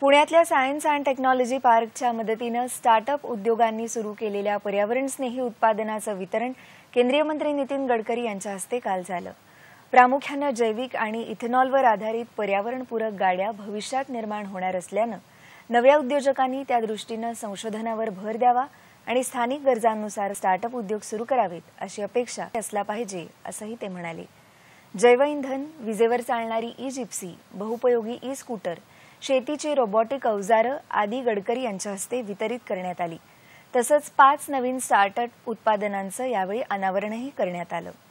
पुण्यातल्या science and technology पार्कच्या मदतीनं स्टार्टअप उद्योगांनी सुरू केलेल्या पर्यावरणस्नेही उत्पादनाचं वितरण केंद्रीय मंत्री नितीन गडकरी यांच्या हस्ते काल झालं प्रामुख्यानं जैविक आणि इथेनॉलवर आधारित पर्यावरणपूरक गाड्या भविष्यात निर्माण होणार असल्यानं नव्या उद्योजकांनी त्या दृष्टीनं संशोधनावर भर द्यावा आणि स्थानिक गरजांनुसार स्टार्टअप उद्योग सुरू करावेत अशी अपेक्षा असला पाहिजे असंही ते म्हणाले जैव इंधन विजेवर चालणारी ई जिप्सी बहुपयोगी ई स्कूटर शेतीची रोबोटिक अवजारं आदी गडकरी यांच्या हस्ते वितरित करण्यात आली तसंच पाच नवीन स्टार्टअप उत्पादनांचं यावेळी अनावरणही करण्यात आलं